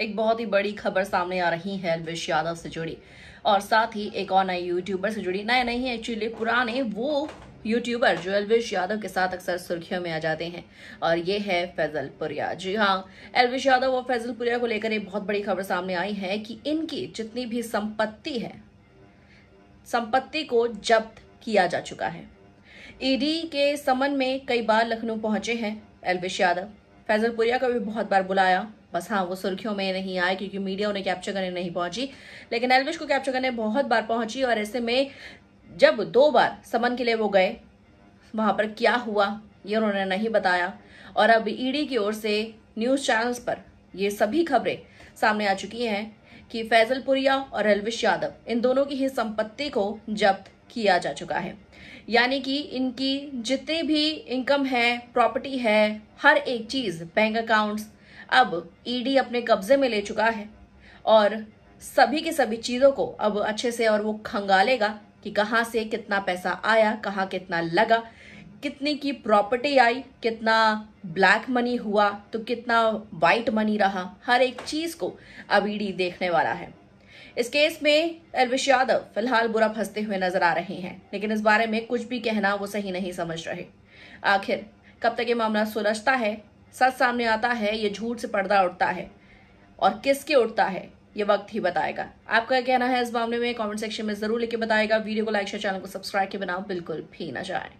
एक बहुत ही बड़ी खबर सामने आ रही है अल्पेश यादव से जुड़ी और साथ ही एक और नए यूट्यूबर से जुड़ी नए नहीं है एक्चुअली पुराने वो यूट्यूबर जो अल्पेश यादव के साथ अक्सर सुर्खियों में आ जाते हैं और ये है फैजल पुरिया जी हाँ अल्पेश यादव और फैजल पुरिया को लेकर एक बहुत बड़ी खबर सामने आई है कि इनकी जितनी भी संपत्ति है संपत्ति को जब्त किया जा चुका है ईडी के समन में कई बार लखनऊ पहुंचे हैं अल्पेश यादव फैजलपुरिया को भी बहुत बार बुलाया बस हाँ वो सुर्खियों में नहीं आए क्योंकि मीडिया उन्हें कैप्चर करने नहीं पहुंची लेकिन एलविश को कैप्चर करने बहुत बार पहुंची और ऐसे में जब दो बार समन के लिए वो गए वहां पर क्या हुआ ये उन्होंने नहीं बताया और अब ईडी e की ओर से न्यूज चैनल्स पर ये सभी खबरें सामने आ चुकी हैं कि फैजलपुरिया और एलविश यादव इन दोनों की ही संपत्ति को जब्त किया जा चुका है यानी कि इनकी जितनी भी इनकम है प्रॉपर्टी है हर एक चीज बैंक अकाउंट्स अब ईडी e अपने कब्जे में ले चुका है और सभी के सभी चीजों को अब अच्छे से और वो खंगालेगा कि कहा से कितना पैसा आया कहा कितना लगा कितनी की प्रॉपर्टी आई कितना ब्लैक मनी हुआ तो कितना वाइट मनी रहा हर एक चीज को अब ईडी e देखने वाला है इस केस में अलविश यादव फिलहाल बुरा फंसते हुए नजर आ रहे हैं लेकिन इस बारे में कुछ भी कहना वो सही नहीं समझ रहे आखिर कब तक ये मामला सुलझता है सच सामने आता है ये झूठ से पर्दा उठता है और किसके उठता है ये वक्त ही बताएगा आपका कहना है इस मामले में कमेंट सेक्शन में जरूर लेके बताएगा वीडियो को लाइक शेयर चैनल को सब्सक्राइब के बनाओ बिल्कुल भी ना जाए